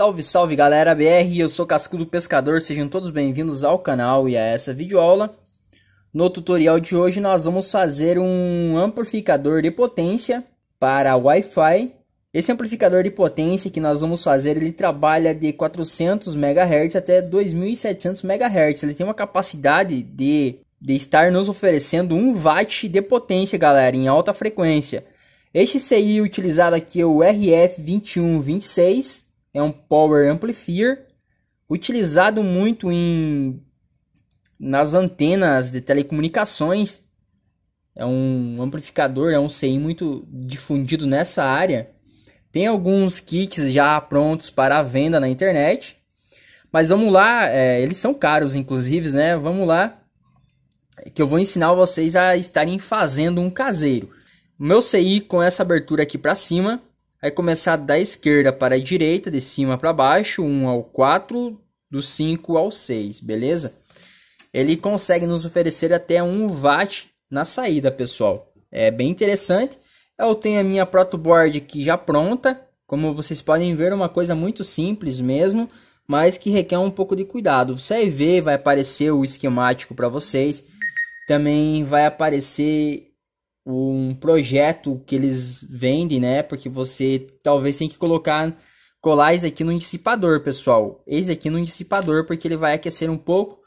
Salve, salve galera BR, eu sou Cascudo Pescador, sejam todos bem-vindos ao canal e a essa videoaula. No tutorial de hoje nós vamos fazer um amplificador de potência para Wi-Fi. Esse amplificador de potência que nós vamos fazer, ele trabalha de 400 MHz até 2700 MHz. Ele tem uma capacidade de, de estar nos oferecendo 1 Watt de potência, galera, em alta frequência. Este CI utilizado aqui é o RF2126 é um power amplifier utilizado muito em nas antenas de telecomunicações. É um amplificador, é um CI muito difundido nessa área. Tem alguns kits já prontos para venda na internet. Mas vamos lá, é, eles são caros, inclusive, né? Vamos lá, que eu vou ensinar vocês a estarem fazendo um caseiro. meu CI com essa abertura aqui para cima, Vai começar da esquerda para a direita, de cima para baixo, 1 ao 4, do 5 ao 6, beleza? Ele consegue nos oferecer até 1 watt na saída, pessoal. É bem interessante. Eu tenho a minha protoboard aqui já pronta. Como vocês podem ver, é uma coisa muito simples mesmo, mas que requer um pouco de cuidado. Você vai ver, vai aparecer o esquemático para vocês. Também vai aparecer um projeto que eles vendem, né? Porque você talvez tem que colocar colar aqui no dissipador, pessoal. Esse aqui no dissipador porque ele vai aquecer um pouco.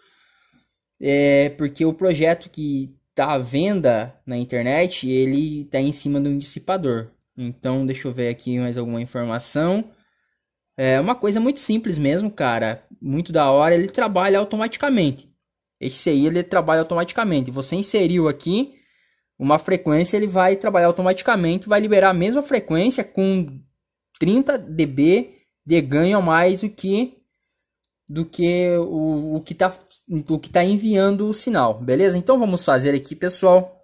É, porque o projeto que tá à venda na internet, ele tá em cima de um dissipador. Então, deixa eu ver aqui mais alguma informação. É uma coisa muito simples mesmo, cara. Muito da hora, ele trabalha automaticamente. Esse aí ele trabalha automaticamente. Você inseriu aqui, uma frequência, ele vai trabalhar automaticamente, vai liberar a mesma frequência com 30 dB de ganho a mais do que do que o, o que está o que tá enviando o sinal, beleza? Então vamos fazer aqui, pessoal.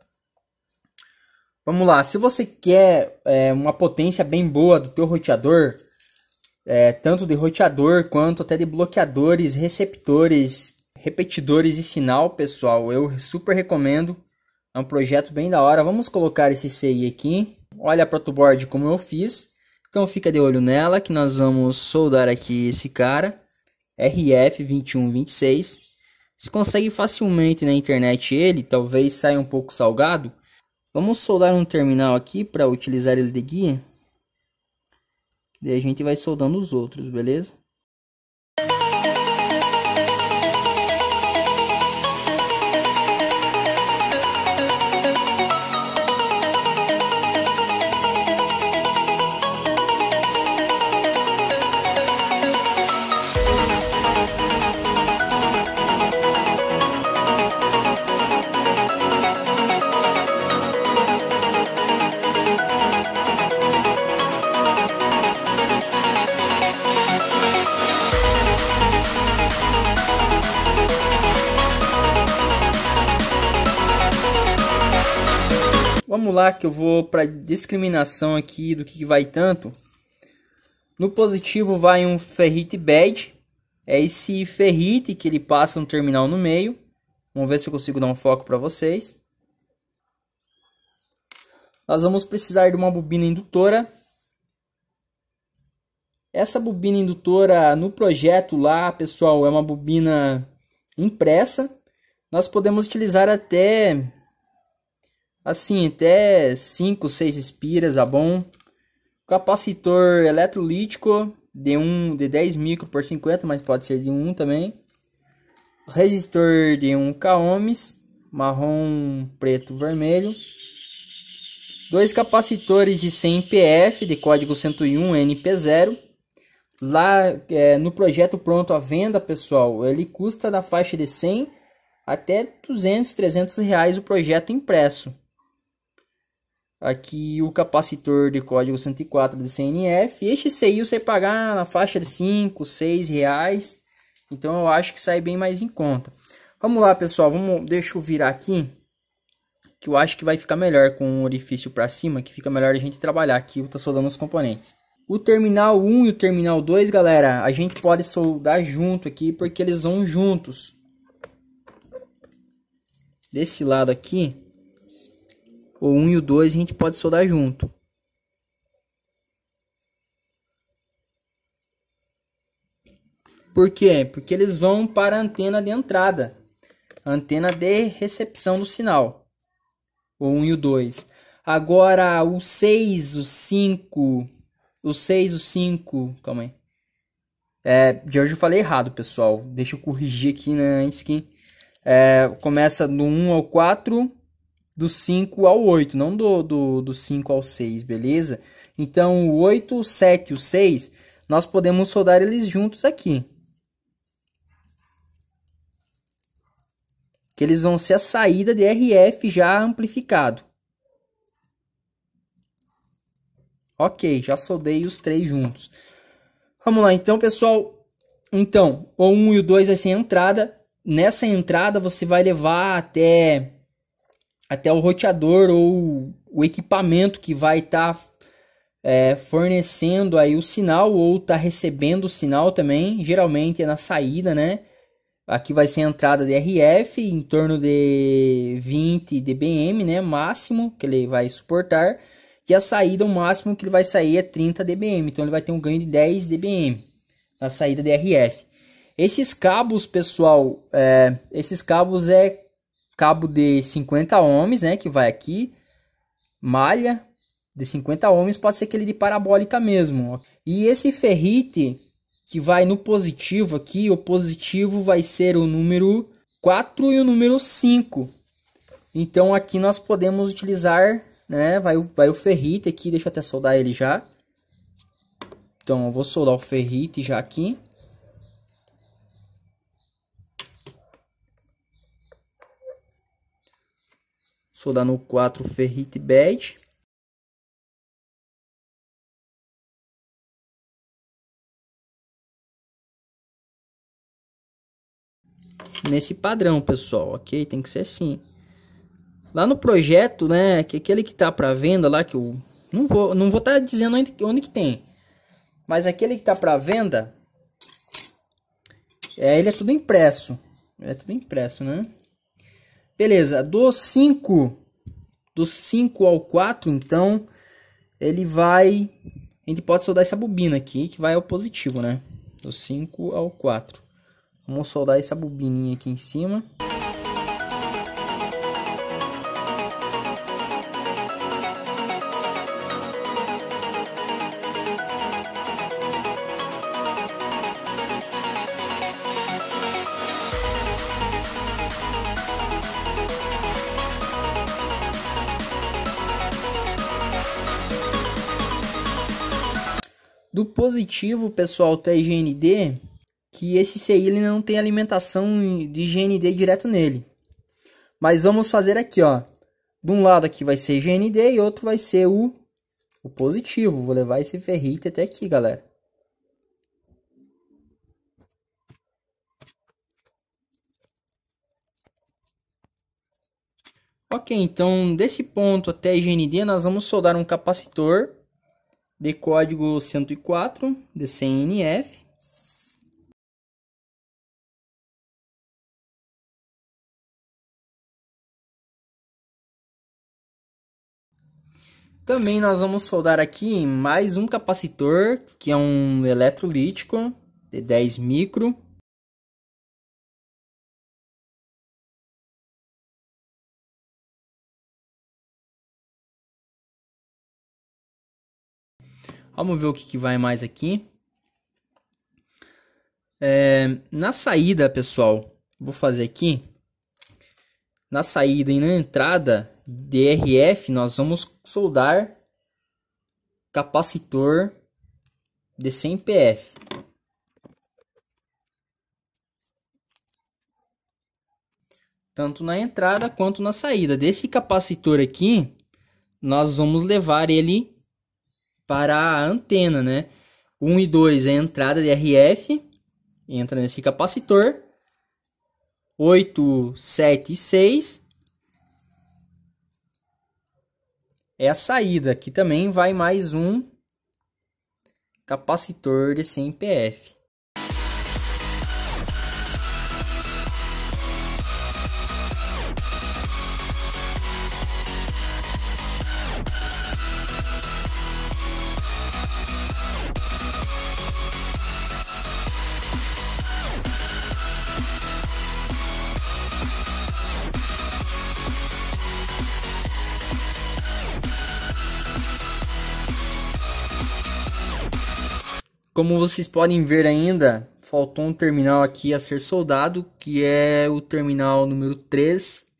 Vamos lá, se você quer é, uma potência bem boa do teu roteador, é, tanto de roteador quanto até de bloqueadores, receptores, repetidores e sinal, pessoal, eu super recomendo é um projeto bem da hora. Vamos colocar esse CI aqui. Olha a protoboard como eu fiz. Então fica de olho nela que nós vamos soldar aqui esse cara. RF2126. Se consegue facilmente na internet ele, talvez saia um pouco salgado. Vamos soldar um terminal aqui para utilizar ele de guia. E a gente vai soldando os outros, beleza? lá que eu vou para discriminação aqui do que, que vai tanto. No positivo vai um ferrite bad. É esse ferrite que ele passa um terminal no meio. Vamos ver se eu consigo dar um foco para vocês. Nós vamos precisar de uma bobina indutora. Essa bobina indutora no projeto lá, pessoal, é uma bobina impressa. Nós podemos utilizar até assim, até 5, 6 espiras a tá bom. Capacitor eletrolítico de 1 um, de 10 micro por 50, mas pode ser de 1 um também. Resistor de 1 um k ohms, marrom, preto, vermelho. Dois capacitores de 100 PF de código 101 NP0. Lá é, no projeto pronto à venda, pessoal, ele custa na faixa de 100 até 200, 300 reais o projeto impresso aqui o capacitor de código 104 de CNF. Este CI você pagar na faixa de 5, 6 reais. Então eu acho que sai bem mais em conta. Vamos lá, pessoal. Vamos, deixa eu virar aqui. Que eu acho que vai ficar melhor com o orifício para cima. Que fica melhor a gente trabalhar aqui. Eu soldando os componentes. O terminal 1 e o terminal 2, galera, a gente pode soldar junto aqui. Porque eles vão juntos. Desse lado aqui, o 1 e o 2 a gente pode soldar junto. Por quê? Porque eles vão para a antena de entrada, antena de recepção do sinal, o 1 e o 2. Agora, o 6, o 5, o 6, o 5, calma aí. É, de hoje eu falei errado, pessoal. Deixa eu corrigir aqui, né, antes que... É, começa do 1 ao 4, do 5 ao 8, não do, do, do 5 ao 6, beleza? Então, o 8, o 7 e o 6, nós podemos soldar eles juntos aqui. Que eles vão ser a saída de RF já amplificado. Ok, já soldei os três juntos. Vamos lá, então, pessoal. Então, o 1 um e o 2 vai ser a entrada. Nessa entrada, você vai levar até até o roteador ou o equipamento que vai estar tá, é, fornecendo aí o sinal ou está recebendo o sinal também. Geralmente é na saída, né? Aqui vai ser a entrada DRF em torno de 20 dBm, né? Máximo que ele vai suportar. E a saída, o máximo que ele vai sair é 30 dBm. Então ele vai ter um ganho de 10 dBm na saída DRF. Esses cabos, pessoal, é, esses cabos é cabo de 50 ohms, né, que vai aqui, malha de 50 ohms, pode ser aquele de parabólica mesmo. Ó. E esse ferrite que vai no positivo aqui, o positivo vai ser o número 4 e o número 5. Então aqui nós podemos utilizar, né, vai, vai o ferrite aqui, deixa eu até soldar ele já. Então eu vou soldar o ferrite já aqui. Sou da no 4 Ferrite Bad. Nesse padrão, pessoal, ok? Tem que ser assim. Lá no projeto, né, que aquele que tá para venda lá, que eu não vou não vou estar tá dizendo onde, onde que tem. Mas aquele que tá para venda, é, ele é tudo impresso. É tudo impresso, né? Beleza, do 5 do 5 ao 4, então ele vai a gente pode soldar essa bobina aqui, que vai ao positivo, né? Do 5 ao 4. Vamos soldar essa bobininha aqui em cima. Do positivo, pessoal, até GND, que esse CI ele não tem alimentação de GND direto nele. Mas vamos fazer aqui, ó. De um lado aqui vai ser GND e outro vai ser o, o positivo. Vou levar esse ferrite até aqui, galera. Ok, então desse ponto até GND nós vamos soldar um capacitor de código 104 de CNF. Também nós vamos soldar aqui mais um capacitor, que é um eletrolítico de 10 micro, Vamos ver o que, que vai mais aqui. É, na saída, pessoal, vou fazer aqui. Na saída e na entrada DRF, nós vamos soldar capacitor de 100 PF. Tanto na entrada quanto na saída. Desse capacitor aqui, nós vamos levar ele para a antena, né? 1 e 2 é a entrada de RF, entra nesse capacitor. 8, 7 e 6 é a saída. Aqui também vai mais um capacitor de 100 PF. Como vocês podem ver ainda, faltou um terminal aqui a ser soldado, que é o terminal número 3.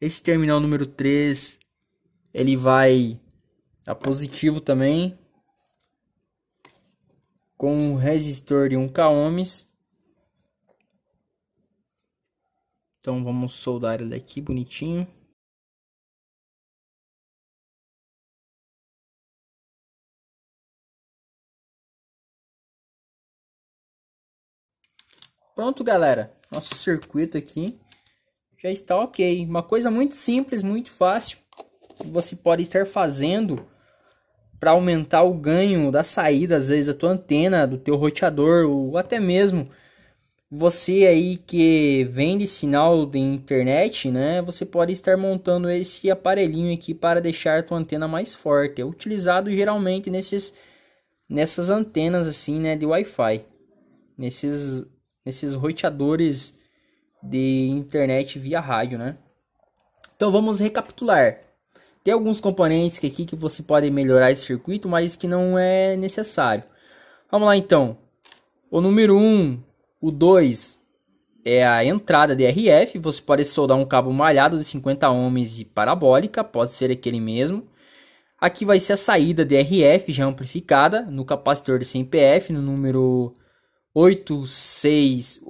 Esse terminal número 3, ele vai a positivo também, com um resistor de 1k ohms. Então vamos soldar ele aqui bonitinho. Pronto, galera. Nosso circuito aqui já está ok. Uma coisa muito simples, muito fácil que você pode estar fazendo para aumentar o ganho da saída, às vezes, da tua antena, do teu roteador, ou até mesmo você aí que vende sinal de internet, né? Você pode estar montando esse aparelhinho aqui para deixar a tua antena mais forte. É utilizado geralmente nesses, nessas antenas assim, né, de Wi-Fi. Nesses nesses roteadores de internet via rádio, né? Então vamos recapitular. Tem alguns componentes aqui que você pode melhorar esse circuito, mas que não é necessário. Vamos lá então. O número 1, um, o 2 é a entrada DRF. Você pode soldar um cabo malhado de 50 ohms de parabólica, pode ser aquele mesmo. Aqui vai ser a saída DRF já amplificada no capacitor de 100 PF, no número 86,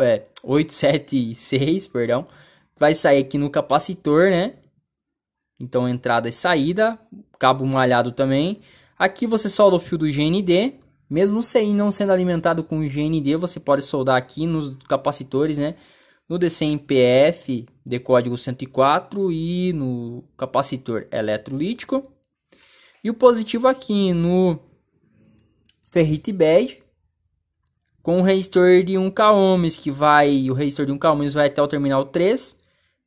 é, 876, perdão, vai sair aqui no capacitor, né? Então entrada e saída, cabo malhado também. Aqui você solda o fio do GND, mesmo sem não sendo alimentado com GND, você pode soldar aqui nos capacitores, né? No DCMPF de código 104 e no capacitor eletrolítico. E o positivo aqui no ferrite bad, com o resistor de 1K ohms, que vai, o resistor de 1K ohms vai até o terminal 3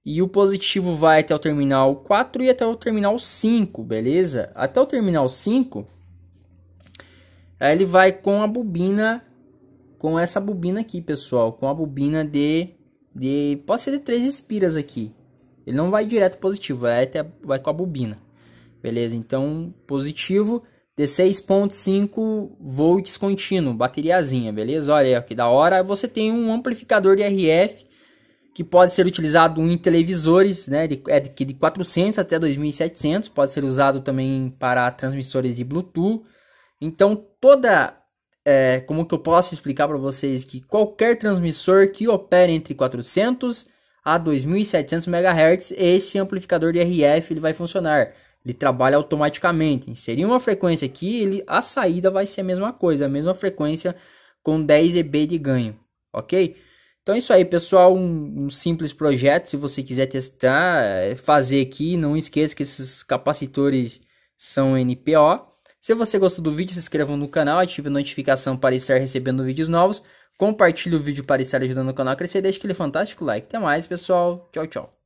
e o positivo vai até o terminal 4 e até o terminal 5, beleza? Até o terminal 5, aí ele vai com a bobina, com essa bobina aqui, pessoal, com a bobina de, de pode ser de 3 espiras aqui. Ele não vai direto positivo, vai, até, vai com a bobina, beleza? Então, positivo de 6.5 volts contínuo, bateriazinha, beleza? Olha que da hora. Você tem um amplificador de RF que pode ser utilizado em televisores, né? De, é de, de 400 até 2700, pode ser usado também para transmissores de Bluetooth. Então toda é, como que eu posso explicar para vocês que qualquer transmissor que opere entre 400 a 2700 MHz, esse amplificador de RF ele vai funcionar ele trabalha automaticamente. Inserir uma frequência aqui, ele, a saída vai ser a mesma coisa, a mesma frequência com 10 EB de ganho, ok? Então é isso aí, pessoal, um, um simples projeto, se você quiser testar, eh, fazer aqui, não esqueça que esses capacitores são NPO. Se você gostou do vídeo, se inscreva no canal, ative a notificação para estar recebendo vídeos novos, compartilhe o vídeo para estar ajudando o canal a crescer, deixe aquele fantástico like. Até mais, pessoal. Tchau, tchau.